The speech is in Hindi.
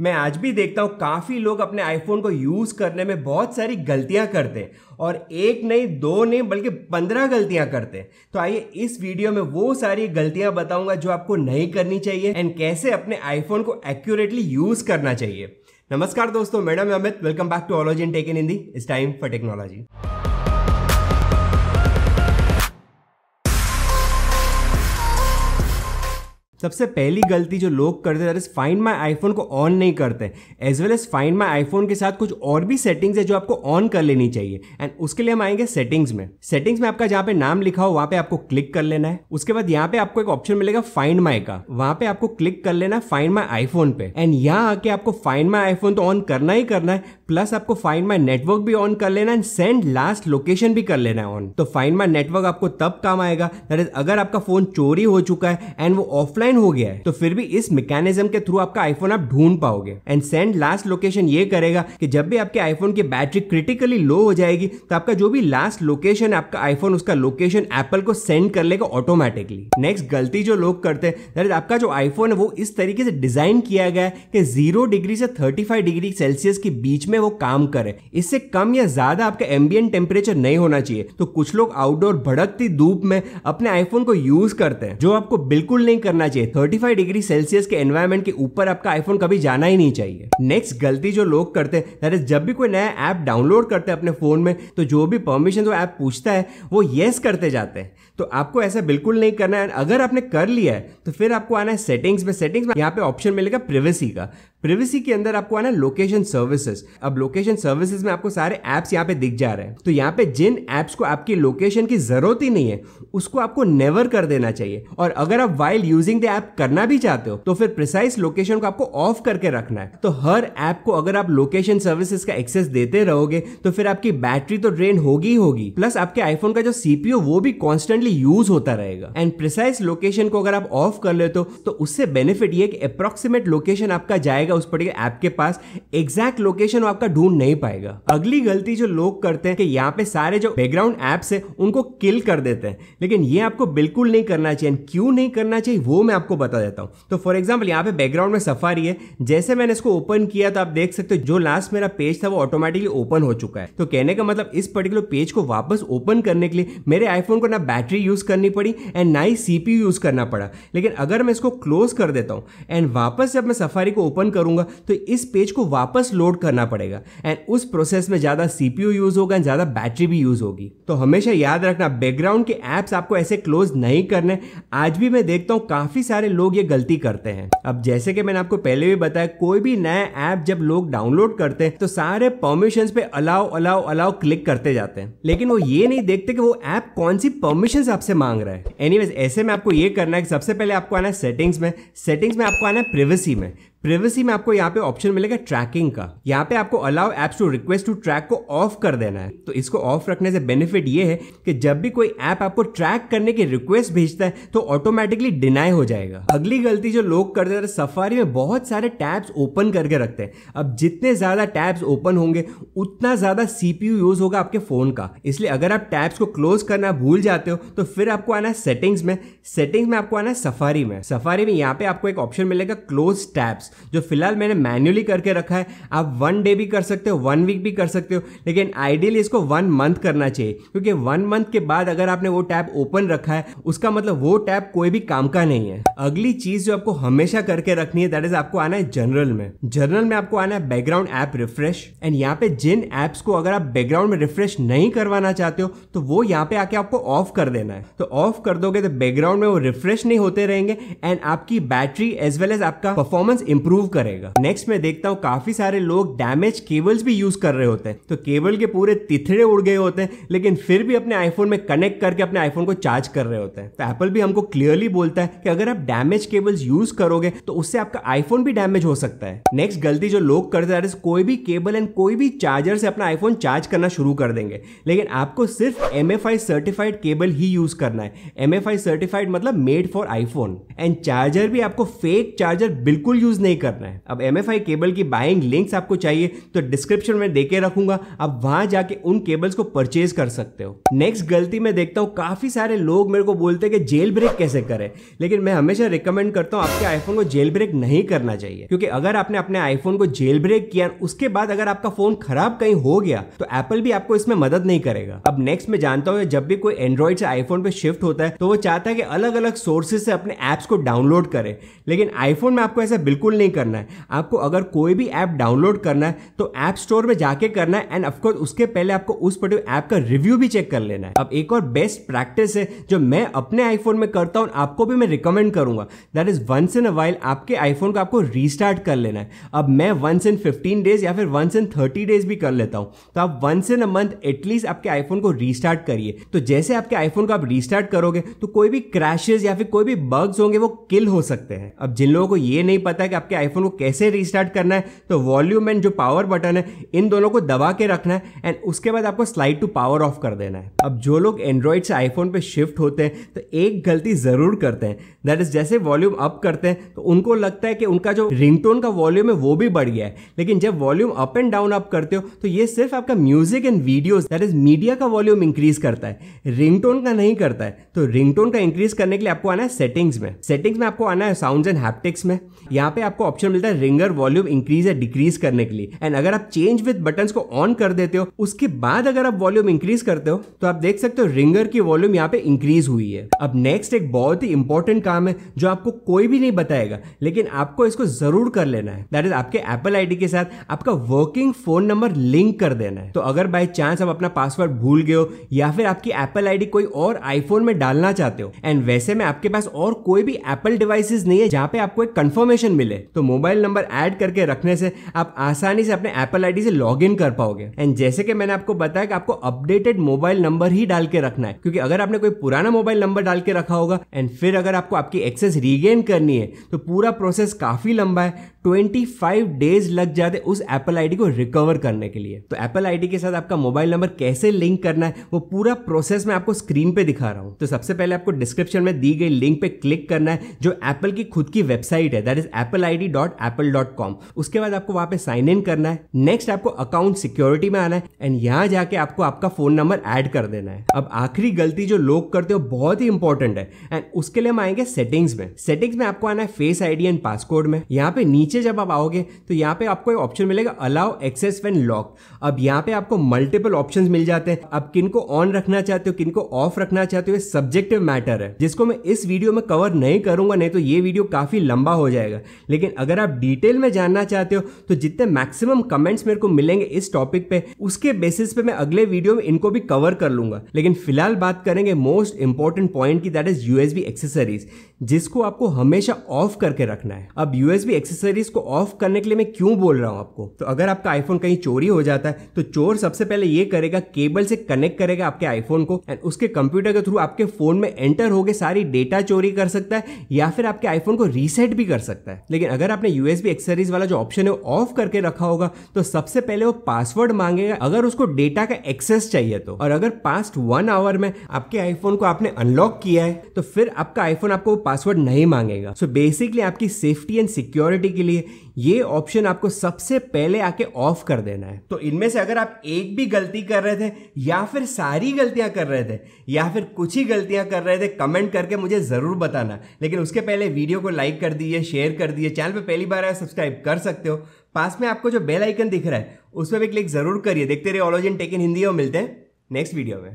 मैं आज भी देखता हूँ काफ़ी लोग अपने आईफोन को यूज़ करने में बहुत सारी गलतियाँ करते हैं और एक नहीं दो नहीं बल्कि पंद्रह गलतियाँ करते हैं तो आइए इस वीडियो में वो सारी गलतियाँ बताऊंगा जो आपको नहीं करनी चाहिए एंड कैसे अपने आईफोन को एक्यूरेटली यूज़ करना चाहिए नमस्कार दोस्तों मैडम अमित वेलकम बैक टू ऑलोजी इन टेकन हिंदी इस टाइम फॉर टेक्नोलॉजी सबसे पहली गलती जो लोग करते हैं फाइंड माई आईफोन को ऑन नहीं करते as well as find my iPhone के साथ कुछ और भी सेटिंग्स है जो आपको ऑन कर लेनी चाहिए एंड उसके लिए हम आएंगे सेटिंग्स में सेटिंग्स में आपका जहां पे नाम लिखा हो वहां पे आपको क्लिक कर लेना है उसके बाद यहाँ पे आपको एक ऑप्शन मिलेगा फाइंड माई का वहां पे आपको क्लिक कर लेना है फाइंड माई आईफोन पे एंड यहाँ आके आपको फाइंड माई आईफोन तो ऑन करना ही करना है प्लस आपको फाइंड माई नेटवर्क भी ऑन कर लेना एंड सेंड लास्ट लोकेशन भी कर लेना है ऑन तो फाइंड माई नेटवर्क आपको तब काम आएगा दैट इज अगर आपका फोन चोरी हो चुका है एंड वो ऑफलाइन ऑफलाइन हो गया है तो फिर भी इस मैकेनिज्म के थ्रू आपका आईफोन आप ढूंढ पाओगे एंड सेंड लास्ट लोकेशन ये करेगा कि जब भी आपके आईफोन की बैटरी क्रिटिकली लो हो जाएगी तो आपका जो भी लास्ट लोकेशन है आपका आईफोन उसका लोकेशन एप्पल को सेंड कर लेगा ऑटोमेटिकली नेक्स्ट गलती जो लोग करते हैं आपका जो आईफोन है वो इस तरीके से डिजाइन किया गया है कि जीरो डिग्री से थर्टी फाइव डिग्री सेल्सियस के बीच में वो काम करे इससे कम या ज्यादा आपका एम्बियन टेम्परेचर नहीं होना चाहिए तो कुछ लोग आउटडोर भड़कती धूप में अपने आईफोन को यूज करते हैं जो आपको बिल्कुल नहीं करना चाहिए 35 डिग्री सेल्सियस के एनवायरमेंट के ऊपर आपका आईफोन कभी जाना ही नहीं चाहिए नेक्स्ट गलती जो लोग करते हैं जब भी कोई नया ऐप डाउनलोड करते हैं अपने फोन में तो जो भी परमिशन वो ऐप पूछता है वो येस करते जाते हैं तो आपको ऐसा बिल्कुल नहीं करना है अगर आपने कर लिया है तो फिर आपको आना है सेटिंग्स में सेटिंग्स में यहाँ पे ऑप्शन मिलेगा प्रिवेसी का प्रिवेसी के अंदर आपको आना लोकेशन सर्विसेज अब लोकेशन सर्विसेज में आपको सारे ऐप्स यहाँ पे दिख जा रहे हैं तो यहाँ पे जिन ऐप्स को आपकी लोकेशन की जरूरत ही नहीं है उसको आपको नेवर कर देना चाहिए और अगर आप वाइल यूजिंग द ऐप करना भी चाहते हो तो फिर प्रिसाइस लोकेशन को आपको ऑफ करके रखना है तो हर ऐप को अगर आप लोकेशन सर्विसेज का एक्सेस देते रहोगे तो फिर आपकी बैटरी तो ड्रेन होगी ही होगी प्लस आपके आईफोन का जो सीपीओ वो भी कॉन्स्टेंटली यूज होता रहेगा एंड प्रिसाइस लोकेशन को अगर आप ऑफ कर लेते हो तो उससे बेनिफिट ये कि अप्रोक्सीमेट लोकेशन आपका जाएगा जाएगा उस पर्टिकुलर ऐप के पास एग्जैक्ट लोकेशन आपका ढूंढ नहीं पाएगा अगली गलती जो लोग करते हैं कि यहाँ पे सारे जो बैकग्राउंड एप्स है उनको किल कर देते हैं लेकिन ये आपको बिल्कुल नहीं करना चाहिए क्यों नहीं करना चाहिए वो मैं आपको बता देता हूँ तो फॉर एग्जाम्पल यहाँ पे बैकग्राउंड में सफारी है जैसे मैंने इसको ओपन किया तो आप देख सकते हो जो लास्ट मेरा पेज था वो ऑटोमेटिकली ओपन हो चुका है तो कहने का मतलब इस पर्टिकुलर पेज को वापस ओपन करने के लिए मेरे आईफोन को ना बैटरी यूज करनी पड़ी एंड ना ही सीपी यूज करना पड़ा लेकिन अगर मैं इसको क्लोज कर देता हूँ एंड वापस जब मैं सफारी को ओपन करूँ करूंगा तो इस पेज को वापस लोड करना पड़ेगा एंड उस प्रोसेस में ज़्यादा सीपीयू यूज़ होगा एंड ज़्यादा बैटरी भी यूज़ होगी तो हमेशा याद रखना बैकग्राउंड के एप्स आपको ऐसे क्लोज नहीं करने आज भी मैं देखता हूँ काफ़ी सारे लोग ये गलती करते हैं अब जैसे कि मैंने आपको पहले भी बताया कोई भी नया ऐप जब लोग डाउनलोड करते हैं तो सारे परमिशन पे अलाउ अलाउ अलाउ क्लिक करते जाते हैं लेकिन वो ये नहीं देखते कि वो ऐप कौन सी परमिशन आपसे मांग रहा है एनी ऐसे में आपको ये करना है कि सबसे पहले आपको आना है सेटिंग्स में सेटिंग्स में आपको आना है प्रिवेसी में प्रिवेसी में आपको यहाँ पे ऑप्शन मिलेगा ट्रैकिंग का यहाँ पे आपको allow apps to request to track को ऑफ कर देना है तो इसको ऑफ रखने से बेनिफिट ये है कि जब भी कोई ऐप आपको ट्रैक करने की रिक्वेस्ट भेजता है तो ऑटोमेटिकली डिनाई हो जाएगा अगली गलती जो लोग करते हैं सफारी तो में बहुत सारे टैब्स ओपन करके रखते हैं अब जितने ज्यादा टैब्स ओपन होंगे उतना ज्यादा सीपीयू यूज होगा आपके फोन का इसलिए अगर आप टैब्स को क्लोज करना भूल जाते हो तो फिर आपको आना सेटिंग्स में सेटिंग्स में आपको आना सफारी में सफारी में यहाँ पे आपको एक ऑप्शन मिलेगा क्लोज टैब्स जो फिलहाल मैंने मैन्युअली करके रखा है आप वन डे भी कर सकते हो वन वीक भी कर सकते हो लेकिन आइडियली इसको वन मंथ करना चाहिए क्योंकि वन मंथ के बाद अगर आपने वो टैब ओपन रखा है उसका मतलब वो टैब कोई भी काम का नहीं है अगली चीज जो आपको हमेशा करके रखनी है दैट इज आपको आना है जनरल में जनरल में आपको आना है बैकग्राउंड ऐप रिफ्रेश एंड यहाँ पे जिन एप्स को अगर आप बैकग्राउंड में रिफ्रेश नहीं करवाना चाहते हो तो वो यहाँ पे आके आपको ऑफ कर देना है तो ऑफ कर दोगे तो बैकग्राउंड में वो रिफ्रेश नहीं होते रहेंगे एंड आपकी बैटरी एज वेल एज आपका परफॉर्मेंस इंप्रूव इंप्रूव करेगा नेक्स्ट मैं देखता हूँ काफी सारे लोग डैमेज केबल्स भी यूज कर रहे होते हैं तो केबल के पूरे तिथड़े उड़ गए होते हैं लेकिन फिर भी अपने आईफोन में कनेक्ट करके अपने आईफोन को चार्ज कर रहे होते हैं तो एप्पल भी हमको क्लियरली बोलता है कि अगर आप डैमेज केबल्स यूज करोगे तो उससे आपका आईफोन भी डैमेज हो सकता है नेक्स्ट गलती जो लोग करते हैं कोई भी केबल एंड कोई भी चार्जर से अपना आईफोन चार्ज करना शुरू कर देंगे लेकिन आपको सिर्फ एम सर्टिफाइड केबल ही यूज करना है एम सर्टिफाइड मतलब made for iPhone and charger भी आपको फेक चार्जर बिल्कुल यूज नहीं नहीं करना है अब एम केबल की बाइंग लिंक्स आपको चाहिए तो डिस्क्रिप्शन में देके रखूंगा आप वहां जाके उन केबल्स को परचेज कर सकते हो नेक्स्ट गलती मैं देखता हूँ काफी सारे लोग मेरे को बोलते हैं कि जेल ब्रेक कैसे करें लेकिन मैं हमेशा रिकमेंड करता हूँ आपके आईफोन को जेल ब्रेक नहीं करना चाहिए क्योंकि अगर आपने अपने आईफोन को जेल ब्रेक किया उसके बाद अगर आपका फोन खराब कहीं हो गया तो एप्पल भी आपको इसमें मदद नहीं करेगा अब नेक्स्ट मैं जानता हूँ जब भी कोई एंड्रॉइड से आईफोन पे शिफ्ट होता है तो वो चाहता है कि अलग अलग सोर्सेज से अपने एप्स को डाउनलोड करे लेकिन आईफोन में आपको ऐसा बिल्कुल नहीं नहीं करना है आपको अगर कोई भी ऐप डाउनलोड करना है तो ऐप स्टोर में जाके करना है एंड ऑफकोर्स उसके पहले आपको उस पर्टिकुलर ऐप का रिव्यू भी चेक कर लेना है अब एक और बेस्ट प्रैक्टिस है जो मैं अपने आईफोन में करता हूँ आपको भी मैं रिकमेंड करूंगा that is once in a while आपके आईफोन को आपको रीस्टार्ट कर लेना है अब मैं वंस इन फिफ्टीन डेज या फिर वंस इन थर्टी डेज भी कर लेता हूँ तो आप once in a month at least आपके आईफोन को रीस्टार्ट करिए तो जैसे आपके आईफोन को आप रीस्टार्ट करोगे तो कोई भी क्रैशेज या फिर कोई भी बग्स होंगे वो किल हो सकते हैं अब जिन लोगों को ये नहीं पता कि आपके आईफोन को कैसे रीस्टार्ट करना है तो वॉल्यूम एंड जो पावर बटन है इन दोनों को दबा के रखना है एंड उसके बाद आपको स्लाइड टू पावर ऑफ कर देना है अब जो लोग एंड्रॉइड से आईफोन पे शिफ्ट होते हैं तो एक गलती ज़रूर करते हैं दैट इज़ जैसे वॉल्यूम अप करते हैं तो उनको लगता है कि उनका जो रिंगटोन का वॉल्यूम है वो भी बढ़ गया है लेकिन जब volume up and down up करते हो तो ये सिर्फ आपका music and videos that is media का वॉल्यूम इंक्रीज करता है रिंगटोन का नहीं करता है तो रिंगटोन का इंक्रीज करने के लिए आपको आना है सेटिंग्स में सेटिंग्स में आपको आना है साउंड एंड हैप्टिक्स में यहाँ पे आप आपको ऑप्शन मिलता है रिंगर वॉल्यूम इंक्रीज या डिक्रीज करने के लिए एंड अगर आप चेंज विद बटन को ऑन कर देते हो उसके बाद अगर आप वॉल्यूम इंक्रीज करते हो तो आप देख सकते हो रिंगर की वॉल्यूम यहाँ पे इंक्रीज हुई है अब नेक्स्ट एक बहुत ही इंपॉर्टेंट काम है जो आपको कोई भी नहीं बताएगा लेकिन आपको इसको जरूर कर लेना है दैट इज आपके एप्पल आईडी के साथ आपका वर्किंग फोन नंबर लिंक कर देना है तो अगर बाय चांस आप अपना पासवर्ड भूल गए हो या फिर आपकी एप्पल आईडी कोई और आईफोन में डालना चाहते हो एंड वैसे में आपके पास और कोई भी एप्पल डिवाइसेस नहीं है जहां पे आपको एक कंफर्मेशन मिले तो मोबाइल नंबर ऐड करके रखने से आप आसानी से अपने एप्पल आईडी से लॉग इन कर पाओगे एंड जैसे कि मैंने आपको बताया कि आपको अपडेटेड मोबाइल नंबर ही डाल के रखना है क्योंकि अगर आपने कोई पुराना मोबाइल नंबर डाल के रखा होगा एंड फिर अगर आपको आपकी एक्सेस रीगेन करनी है तो पूरा प्रोसेस काफी लंबा है 25 डेज लग जाते उस एप्पल आईडी को रिकवर करने के लिए तो एप्पल आईडी के साथ आपका मोबाइल नंबर कैसे लिंक करना है वो पूरा प्रोसेस मैं आपको स्क्रीन पे दिखा रहा हूँ तो सबसे पहले आपको डिस्क्रिप्शन में दी गई लिंक पे क्लिक करना है जो एप्पल की खुद की वेबसाइट है दैट इज एप्पल आई उसके बाद आपको वहां पे साइन इन करना है नेक्स्ट आपको अकाउंट सिक्योरिटी में आना है एंड यहाँ जाके आपको आपका फोन नंबर एड कर देना है अब आखिरी गलती जो लोग करते हो बहुत ही इंपॉर्टेंट है एंड उसके लिए हम आएंगे सेटिंग्स में सेटिंग्स में आपको आना है फेस आईडी एंड पासकोड में यहाँ पे नीचे नीचे जब आप आओगे तो यहाँ पे आपको एक ऑप्शन मिलेगा अलाउ एक्सेस वेन लॉक अब यहाँ पे आपको मल्टीपल ऑप्शन मिल जाते हैं अब किन को ऑन रखना चाहते हो किन को ऑफ रखना चाहते हो सब्जेक्टिव मैटर है जिसको मैं इस वीडियो में कवर नहीं करूंगा नहीं तो ये वीडियो काफी लंबा हो जाएगा लेकिन अगर आप डिटेल में जानना चाहते हो तो जितने मैक्सिमम कमेंट्स मेरे को मिलेंगे इस टॉपिक पे उसके बेसिस पे मैं अगले वीडियो में इनको भी कवर कर लूंगा लेकिन फिलहाल बात करेंगे मोस्ट इंपॉर्टेंट पॉइंट की दैट इज यूएसबी एक्सेसरीज जिसको आपको हमेशा ऑफ करके रखना है अब यूएसबी एक्सेसरीज सर्विस को ऑफ करने के लिए मैं क्यों बोल रहा हूँ आपको तो अगर आपका आईफोन कहीं चोरी हो जाता है तो चोर सबसे पहले ये करेगा केबल से कनेक्ट करेगा आपके आईफोन को एंड उसके कंप्यूटर के थ्रू आपके फोन में एंटर गए सारी डेटा चोरी कर सकता है या फिर आपके आईफोन को रीसेट भी कर सकता है लेकिन अगर आपने यूएसबी एक्सेसरीज वाला जो ऑप्शन है ऑफ करके रखा होगा तो सबसे पहले वो पासवर्ड मांगेगा अगर उसको डेटा का एक्सेस चाहिए तो और अगर पास्ट वन आवर में आपके आईफोन को आपने अनलॉक किया है तो फिर आपका आईफोन आपको पासवर्ड नहीं मांगेगा सो so बेसिकली आपकी सेफ्टी एंड सिक्योरिटी के लिए लिए ये ऑप्शन आपको सबसे पहले आके ऑफ कर देना है तो इनमें से अगर आप एक भी गलती कर रहे थे या फिर सारी गलतियां कर रहे थे या फिर कुछ ही गलतियां कर रहे थे कमेंट करके मुझे ज़रूर बताना लेकिन उसके पहले वीडियो को लाइक कर दीजिए शेयर कर दीजिए चैनल पर पहली बार आया सब्सक्राइब कर सकते हो पास में आपको जो बेल आइकन दिख रहा है उस पर भी क्लिक जरूर करिए देखते रहे ऑलोजिन टेक इन हिंदी और मिलते हैं नेक्स्ट वीडियो में